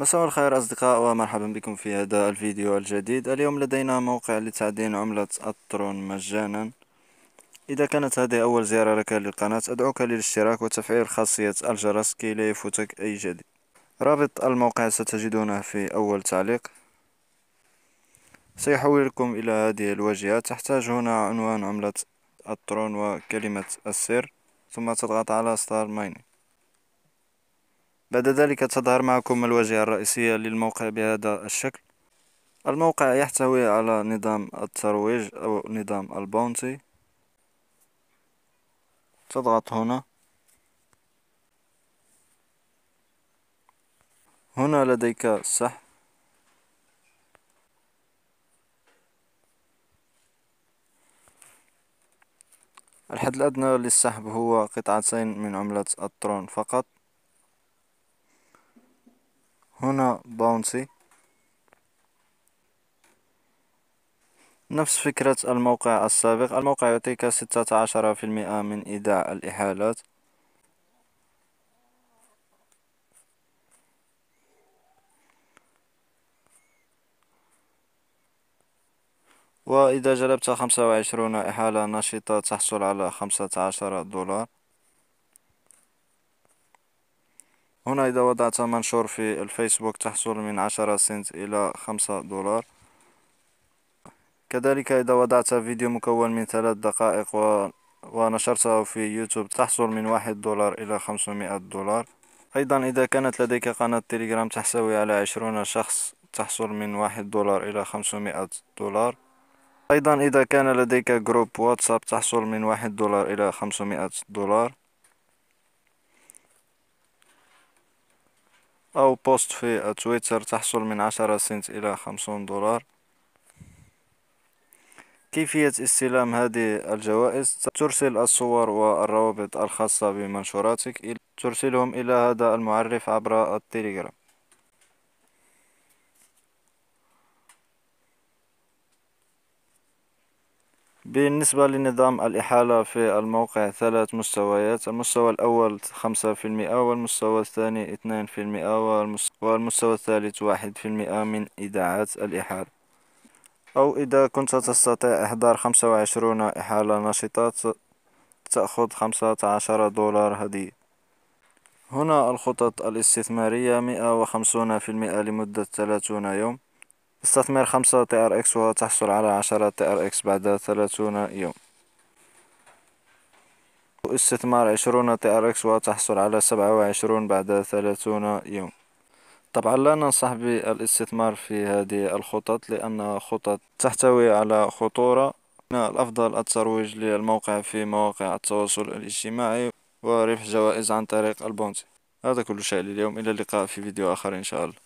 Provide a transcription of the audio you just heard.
مساء الخير أصدقاء ومرحبا بكم في هذا الفيديو الجديد اليوم لدينا موقع لتعدين عملة الترون مجانا إذا كانت هذه أول زيارة لك للقناة أدعوك للاشتراك وتفعيل خاصية الجرس كي لا يفوتك أي جديد رابط الموقع ستجدونه في أول تعليق سيحولكم إلى هذه الواجهة تحتاج هنا عنوان عملة الترون وكلمة السر ثم تضغط على ستار مايننج بعد ذلك تظهر معكم الواجهة الرئيسية للموقع بهذا الشكل الموقع يحتوي على نظام الترويج أو نظام البونتي تضغط هنا هنا لديك السحب الحد الأدنى للسحب هو قطعتين من عملة الترون فقط هنا باونسي نفس فكرة الموقع السابق الموقع يعطيك 16% من إيداع الإحالات وإذا جلبت 25 إحالة نشطة تحصل على 15 دولار هنا إذا وضعت منشور في الفيسبوك تحصل من عشرة سنت إلى خمسة دولار كذلك إذا وضعت فيديو مكون من ثلاث دقائق و... ونشرته في يوتيوب تحصل من واحد دولار إلى خمسمائة دولار أيضا إذا كانت لديك قناة تليجرام تحتوي على عشرون شخص تحصل من واحد دولار إلى خمسمائة دولار أيضا إذا كان لديك جروب واتساب تحصل من واحد دولار إلى خمسمائة دولار أو بوست في تويتر تحصل من عشرة سنت إلى خمسون دولار كيفية استلام هذه الجوائز ترسل الصور والروابط الخاصة بمنشوراتك ترسلهم إلى هذا المعرف عبر التليجرام بالنسبة لنظام الإحالة في الموقع ثلاث مستويات المستوى الأول خمسة في المئة والمستوى الثاني اثنان في المئة والمستوى الثالث واحد في المئة من إيداعات الإحالة أو إذا كنت تستطيع إحضار خمسة وعشرون إحالة نشطة تأخذ خمسة عشر دولار هدية هنا الخطط الاستثمارية مئة وخمسون في المئة لمدة ثلاثون يوم استثمر خمسة تي ار اكس وتحصل على عشرة تي ار اكس بعد ثلاثون يوم استثمار عشرون تي ار اكس وتحصل على سبعة وعشرون بعد ثلاثون يوم طبعا لا ننصح بالاستثمار في هذه الخطط لأن خطط تحتوي على خطورة من الأفضل الترويج للموقع في مواقع التواصل الاجتماعي وربح جوائز عن طريق البونتي هذا كل شيء لليوم إلى اللقاء في فيديو آخر إن شاء الله